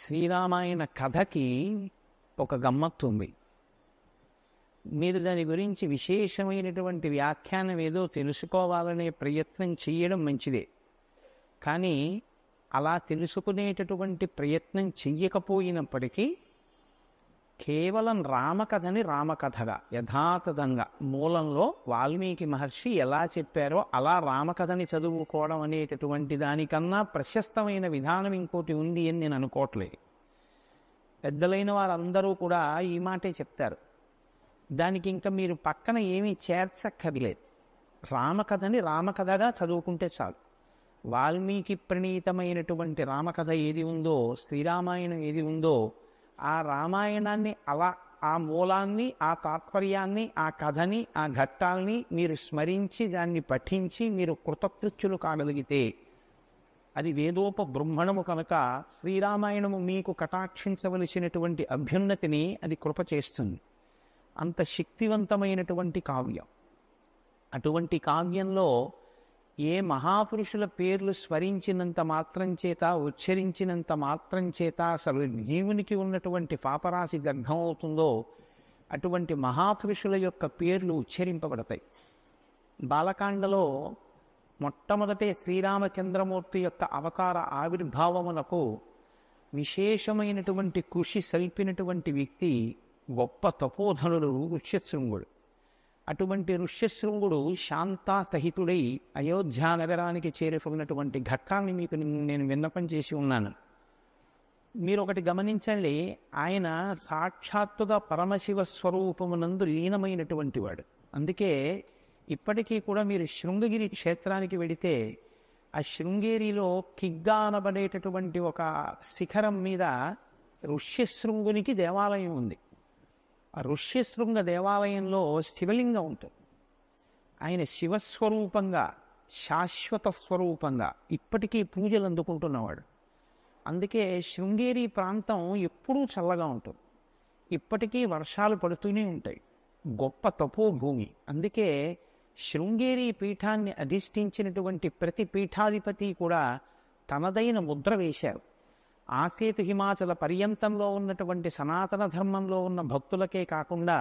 శ్రీరామాయణ కథకి ఒక గమ్మత్తు ఉంది మీరు దాని గురించి విశేషమైనటువంటి వ్యాఖ్యానం ఏదో తెలుసుకోవాలనే ప్రయత్నం చేయడం మంచిదే కానీ అలా తెలుసుకునేటటువంటి ప్రయత్నం చెయ్యకపోయినప్పటికీ కేవలం రామకథని రామకథగా యథాతథంగా మూలంలో వాల్మీకి మహర్షి ఎలా చెప్పారో అలా రామకథని చదువుకోవడం అనేటటువంటి దానికన్నా ప్రశస్తమైన విధానం ఇంకోటి ఉంది అని నేను అనుకోవట్లేదు పెద్దలైన వారందరూ కూడా ఈ మాటే చెప్తారు దానికి ఇంకా మీరు పక్కన ఏమీ చేర్చక్కర్లేదు రామకథని రామకథగా చదువుకుంటే చాలు వాల్మీకి ప్రణీతమైనటువంటి రామకథ ఏది ఉందో శ్రీరామాయణం ఏది ఉందో ఆ రామాయణాన్ని అలా ఆ మూలాన్ని ఆ తాత్పర్యాన్ని ఆ కథని ఆ ఘట్టాలని మీరు స్మరించి దాన్ని పఠించి మీరు కృతకృత్యులు కాగలిగితే అది వేదోప బ్రహ్మణము కనుక శ్రీరామాయణము మీకు కటాక్షించవలసినటువంటి అభ్యున్నతిని అది కృప చేస్తుంది అంత శక్తివంతమైనటువంటి కావ్యం అటువంటి కావ్యంలో ఏ మహాపురుషుల పేర్లు స్మరించినంత మాత్రం చేత ఉచ్చరించినంత మాత్రం చేత అసలు జీవునికి ఉన్నటువంటి పాపరాశి గర్భం అవుతుందో అటువంటి మహాపురుషుల యొక్క పేర్లు ఉచ్చరింపబడతాయి బాలకాండలో మొట్టమొదటే శ్రీరామచంద్రమూర్తి యొక్క అవతార ఆవిర్భావమునకు విశేషమైనటువంటి కృషి సల్పినటువంటి వ్యక్తి గొప్ప తపోధనుడు వృక్షశృంగుడు అటువంటి ఋష్యశృంగుడు శాంతాతహితుడై అయోధ్య నగరానికి చేరుకున్నటువంటి ఘట్టాన్ని మీకు నేను విన్నపం చేసి ఉన్నాను మీరు ఒకటి గమనించండి ఆయన సాక్షాత్తుగా పరమశివ స్వరూపమునందు లీనమైనటువంటి వాడు అందుకే ఇప్పటికీ కూడా మీరు శృంగగిరి క్షేత్రానికి వెళితే ఆ శృంగేరిలో కిగ్గా అనబడేటటువంటి ఒక శిఖరం మీద ఋష్యశృంగునికి దేవాలయం ఉంది ఆ ఋష్యశృంగ దేవాలయంలో శివలింగం ఉంటుంది ఆయన శివస్వరూపంగా శాశ్వత స్వరూపంగా ఇప్పటికీ పూజలు అందుకుంటున్నవాడు అందుకే శృంగేరి ప్రాంతం ఎప్పుడూ చల్లగా ఉంటుంది ఇప్పటికీ వర్షాలు పడుతూనే ఉంటాయి గొప్ప తపోభూమి అందుకే శృంగేరి పీఠాన్ని అధిష్ఠించినటువంటి ప్రతి పీఠాధిపతి కూడా తనదైన ముద్ర వేశారు ఆసేతు హిమాచల పర్యంతంలో ఉన్నటువంటి సనాతన ధర్మంలో ఉన్న భక్తులకే కాకుండా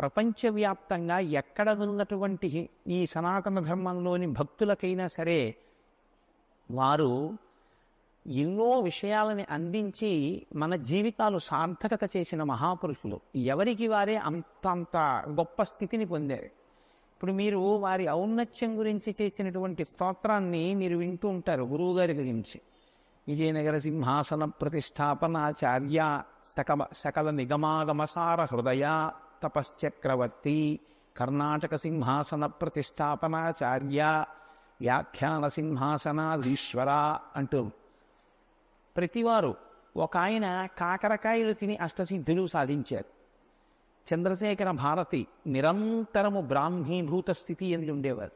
ప్రపంచవ్యాప్తంగా ఎక్కడ ఉన్నటువంటి ఈ సనాతన ధర్మంలోని భక్తులకైనా సరే వారు ఎన్నో విషయాలని అందించి మన జీవితాలు సార్థకత చేసిన మహాపురుషులు ఎవరికి వారే అంతంత గొప్ప స్థితిని పొందారు ఇప్పుడు మీరు వారి ఔన్నత్యం గురించి చేసినటువంటి స్తోత్రాన్ని మీరు వింటూ ఉంటారు గురువుగారి గురించి విజయనగర సింహాసన ప్రతిష్టాపనాచార్య సకమ సకల నిగమాగమసార హృదయ తపశ్చక్రవర్తి కర్ణాటక సింహాసన ప్రతిష్టాపనాచార్య వ్యాఖ్యాన సింహాసనాధీశ్వర అంటూ ప్రతివారు ఒక ఆయన కాకరకాయలు తిని అష్టసిద్ధులు సాధించారు చంద్రశేఖర భారతి నిరంతరము బ్రాహ్మీభూత స్థితి అని ఉండేవారు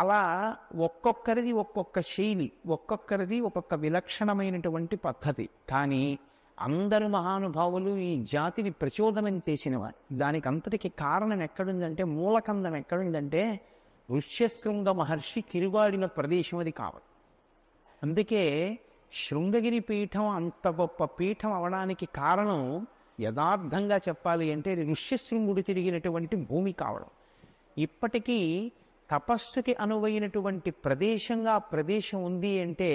అలా ఒక్కొక్కరిది ఒక్కొక్క శైలి ఒక్కొక్కరిది ఒక్కొక్క విలక్షణమైనటువంటి పద్ధతి కానీ అందరు మహానుభావులు ఈ జాతిని ప్రచోదనం వారు దానికి అంతటికి కారణం ఎక్కడుందంటే మూలకందం ఎక్కడుందంటే ఋష్యశృంగ మహర్షి కిరువాడిన ప్రదేశం అది కావాలి అందుకే శృంగగిరి పీఠం అంత గొప్ప పీఠం అవడానికి కారణం యథార్థంగా చెప్పాలి అంటే ఋష్యశృంగుడు తిరిగినటువంటి భూమి కావడం ఇప్పటికీ తపస్సుకి అనువైనటువంటి ప్రదేశంగా ప్రదేశం ఉంది అంటే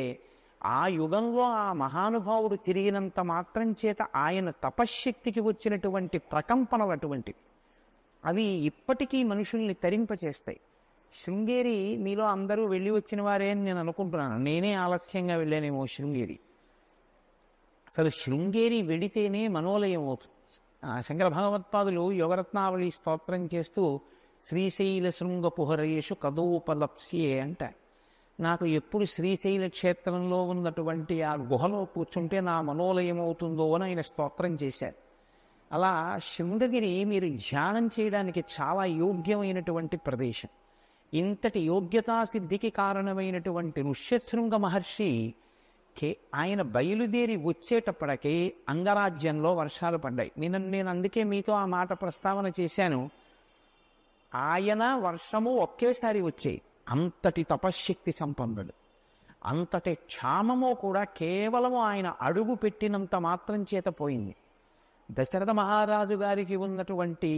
ఆ యుగంలో ఆ మహానుభావుడు తిరిగినంత మాత్రం చేత ఆయన తపశ్శక్తికి వచ్చినటువంటి ప్రకంపనలు అటువంటివి అవి ఇప్పటికీ మనుషుల్ని తరింపచేస్తాయి శృంగేరి మీలో అందరూ వెళ్ళి వచ్చిన వారే అని నేను అనుకుంటున్నాను నేనే ఆలస్యంగా వెళ్ళానేమో శృంగేరి అసలు శృంగేరి వెడితేనే మనోలయం అవుతుంది శంకర భగవత్పాదులు యోగరత్నావళి స్తోత్రం చేస్తూ శ్రీశైల శృంగ పుహరేషు కదోపలప్స్యే అంట నాకు ఎప్పుడు శ్రీశైల క్షేత్రంలో ఉన్నటువంటి ఆ గుహలో కూర్చుంటే నా మనోలయం అవుతుందో అని ఆయన స్తోత్రం చేశారు అలా శృంగగిరి మీరు ధ్యానం చేయడానికి చాలా యోగ్యమైనటువంటి ప్రదేశం ఇంతటి యోగ్యతా సిద్ధికి కారణమైనటువంటి ఋష్యశృంగ మహర్షి కే ఆయన బయలుదేరి వచ్చేటప్పటికీ అంగరాజ్యంలో వర్షాలు పడ్డాయి నేను నేను అందుకే మీతో ఆ మాట ప్రస్తావన చేశాను ఆయన వర్షము ఒకేసారి వచ్చాయి అంతటి తపశ్శక్తి సంపన్నుడు అంతటి క్షామము కూడా కేవలము ఆయన అడుగు పెట్టినంత మాత్రం చేత పోయింది దశరథ మహారాజు గారికి ఉన్నటువంటి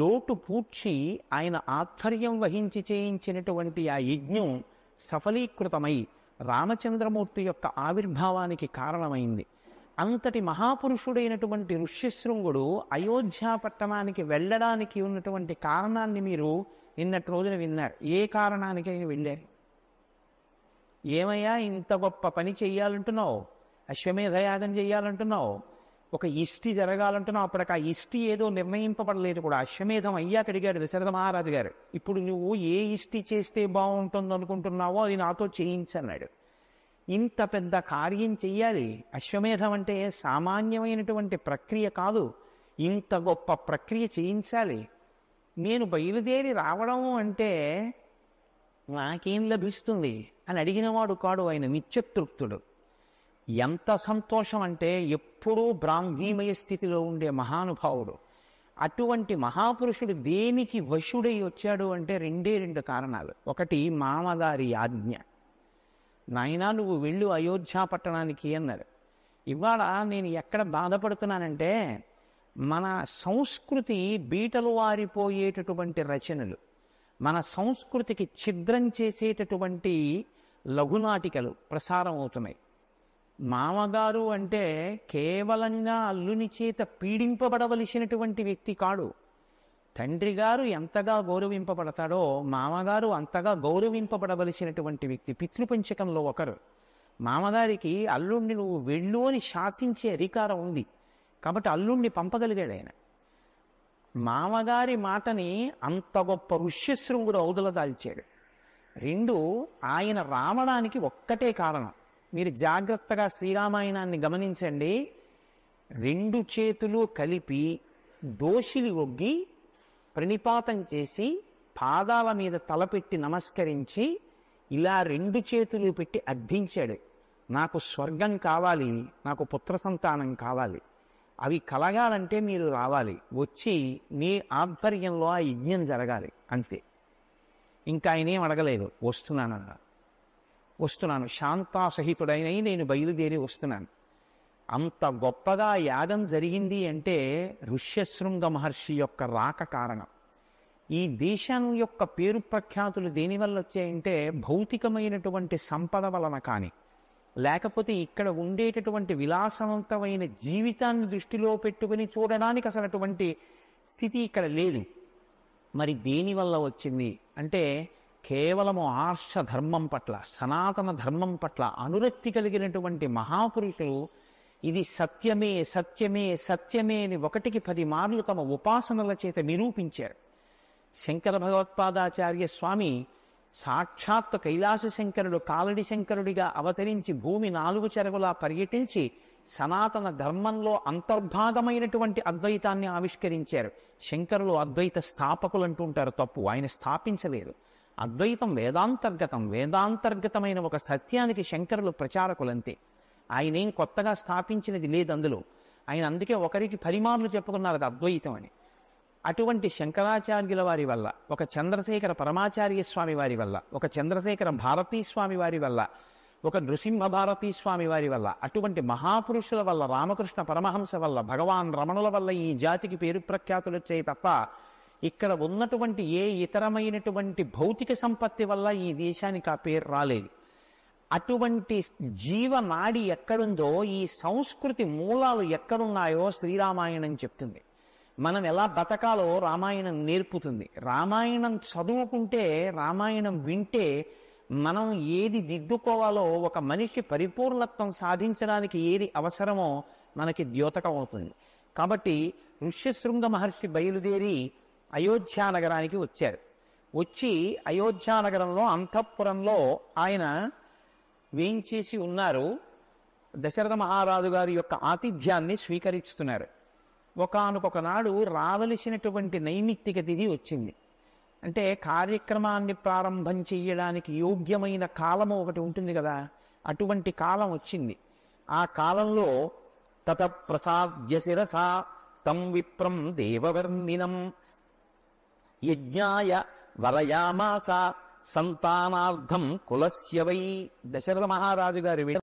లోటు పూడ్చి ఆయన ఆధ్వర్యం వహించి చేయించినటువంటి ఆ యజ్ఞం సఫలీకృతమై రామచంద్రమూర్తి యొక్క ఆవిర్భావానికి కారణమైంది అంతటి మహాపురుషుడైనటువంటి ఋష్యశృంగుడు పట్టణానికి వెళ్ళడానికి ఉన్నటువంటి కారణాన్ని మీరు నిన్నటి రోజున విన్నారు ఏ కారణానికైనా వెళ్ళారు ఏమయ్యా ఇంత గొప్ప పని చెయ్యాలంటున్నావు అశ్వమేధయాగం చెయ్యాలంటున్నావు ఒక ఇష్టి జరగాలంటున్నావు అప్పటికి ఆ ఇష్టి ఏదో నిర్ణయింపబడలేదు కూడా అశ్వమేధం అయ్యాక అడిగాడు దశరథ మహారాజు గారు ఇప్పుడు నువ్వు ఏ ఇష్టి చేస్తే బాగుంటుంది అనుకుంటున్నావో అది నాతో చేయించన్నాడు ఇంత పెద్ద కార్యం చెయ్యాలి అశ్వమేధం అంటే సామాన్యమైనటువంటి ప్రక్రియ కాదు ఇంత గొప్ప ప్రక్రియ చేయించాలి నేను బయలుదేరి రావడం అంటే నాకేం లభిస్తుంది అని అడిగినవాడు కాడు ఆయన నిత్యతృప్తుడు ఎంత సంతోషం అంటే ఎప్పుడూ బ్రాహ్మీమయ స్థితిలో ఉండే మహానుభావుడు అటువంటి మహాపురుషుడు దేనికి వశుడై వచ్చాడు అంటే రెండే రెండు కారణాలు ఒకటి మామగారి ఆజ్ఞ నాయనా నువ్వు వెళ్ళు అయోధ్యా పట్టణానికి అన్నారు ఇవాళ నేను ఎక్కడ బాధపడుతున్నానంటే మన సంస్కృతి బీటలు వారిపోయేటటువంటి రచనలు మన సంస్కృతికి ఛిద్రం చేసేటటువంటి లఘునాటికలు ప్రసారం అవుతున్నాయి మామగారు అంటే కేవలంగా అల్లుని చేత పీడింపబడవలసినటువంటి వ్యక్తి కాడు తండ్రి గారు ఎంతగా గౌరవింపబడతాడో మామగారు అంతగా గౌరవింపబడవలసినటువంటి వ్యక్తి పితృపంచకంలో ఒకరు మామగారికి అల్లుణ్ణి నువ్వు వెళ్ళు అని శాసించే అధికారం ఉంది కాబట్టి అల్లుణ్ణి పంపగలిగాడు ఆయన మామగారి మాటని అంత గొప్ప ఋష్యశృంగుడు దాల్చాడు రెండు ఆయన రావడానికి ఒక్కటే కారణం మీరు జాగ్రత్తగా శ్రీరామాయణాన్ని గమనించండి రెండు చేతులు కలిపి దోషిలి ఒగ్గి ప్రణిపాతం చేసి పాదాల మీద తలపెట్టి నమస్కరించి ఇలా రెండు చేతులు పెట్టి అర్థించాడు నాకు స్వర్గం కావాలి నాకు పుత్ర సంతానం కావాలి అవి కలగాలంటే మీరు రావాలి వచ్చి మీ ఆధ్వర్యంలో ఆ యజ్ఞం జరగాలి అంతే ఇంకా ఆయనేం అడగలేదు వస్తున్నానన్నా వస్తున్నాను శాంతాసహితుడైన నేను బయలుదేరి వస్తున్నాను అంత గొప్పగా యాగం జరిగింది అంటే ఋష్యశృంగ మహర్షి యొక్క రాక కారణం ఈ దేశం యొక్క పేరు ప్రఖ్యాతులు దేనివల్ల వచ్చాయంటే భౌతికమైనటువంటి సంపద వలన కానీ లేకపోతే ఇక్కడ ఉండేటటువంటి విలాసవంతమైన జీవితాన్ని దృష్టిలో పెట్టుకుని చూడడానికి అసలు అటువంటి స్థితి ఇక్కడ లేదు మరి దేనివల్ల వచ్చింది అంటే కేవలము ఆర్ష ధర్మం పట్ల సనాతన ధర్మం పట్ల అనురక్తి కలిగినటువంటి మహాపురుషులు ఇది సత్యమే సత్యమే సత్యమే అని ఒకటికి పది మార్లు తమ ఉపాసనల చేత నిరూపించారు శంకర భగవత్పాదాచార్య స్వామి సాక్షాత్ కైలాస శంకరుడు కాలడి శంకరుడిగా అవతరించి భూమి నాలుగు చెరగులా పర్యటించి సనాతన ధర్మంలో అంతర్భాగమైనటువంటి అద్వైతాన్ని ఆవిష్కరించారు శంకరులు అద్వైత స్థాపకులు అంటుంటారు తప్పు ఆయన స్థాపించలేదు అద్వైతం వేదాంతర్గతం వేదాంతర్గతమైన ఒక సత్యానికి శంకరులు ప్రచారకులంతే ఆయన ఏం కొత్తగా స్థాపించినది లేదు అందులో ఆయన అందుకే ఒకరికి పరిమాణులు చెప్పుకున్నారు అది అద్వైతం అని అటువంటి శంకరాచార్యుల వారి వల్ల ఒక చంద్రశేఖర పరమాచార్య స్వామి వారి వల్ల ఒక చంద్రశేఖర భారతీ స్వామి వారి వల్ల ఒక నృసింహ భారతీ స్వామి వారి వల్ల అటువంటి మహాపురుషుల వల్ల రామకృష్ణ పరమహంస వల్ల భగవాన్ రమణుల వల్ల ఈ జాతికి పేరు ప్రఖ్యాతులు వచ్చాయి తప్ప ఇక్కడ ఉన్నటువంటి ఏ ఇతరమైనటువంటి భౌతిక సంపత్తి వల్ల ఈ దేశానికి ఆ పేరు రాలేదు అటువంటి జీవనాడి ఎక్కడుందో ఈ సంస్కృతి మూలాలు ఎక్కడున్నాయో శ్రీరామాయణం చెప్తుంది మనం ఎలా బతకాలో రామాయణం నేర్పుతుంది రామాయణం చదువుకుంటే రామాయణం వింటే మనం ఏది దిద్దుకోవాలో ఒక మనిషి పరిపూర్ణత్వం సాధించడానికి ఏది అవసరమో మనకి ద్యోతకం అవుతుంది కాబట్టి ఋష్యశృంగ మహర్షి బయలుదేరి అయోధ్యా నగరానికి వచ్చారు వచ్చి అయోధ్యా నగరంలో అంతఃపురంలో ఆయన వేయించేసి ఉన్నారు దశరథ మహారాజు గారి యొక్క ఆతిథ్యాన్ని స్వీకరిస్తున్నారు ఒకనకొకనాడు రావలసినటువంటి నైమిత్తిక తిథి వచ్చింది అంటే కార్యక్రమాన్ని ప్రారంభం చేయడానికి యోగ్యమైన కాలము ఒకటి ఉంటుంది కదా అటువంటి కాలం వచ్చింది ఆ కాలంలో తత ప్రసాద్య శిరస తం విప్రం దేవవర్ణినం యజ్ఞాయ వరయామాస సంతానార్థం కులస్య వై దశరథ మహారాజు గారి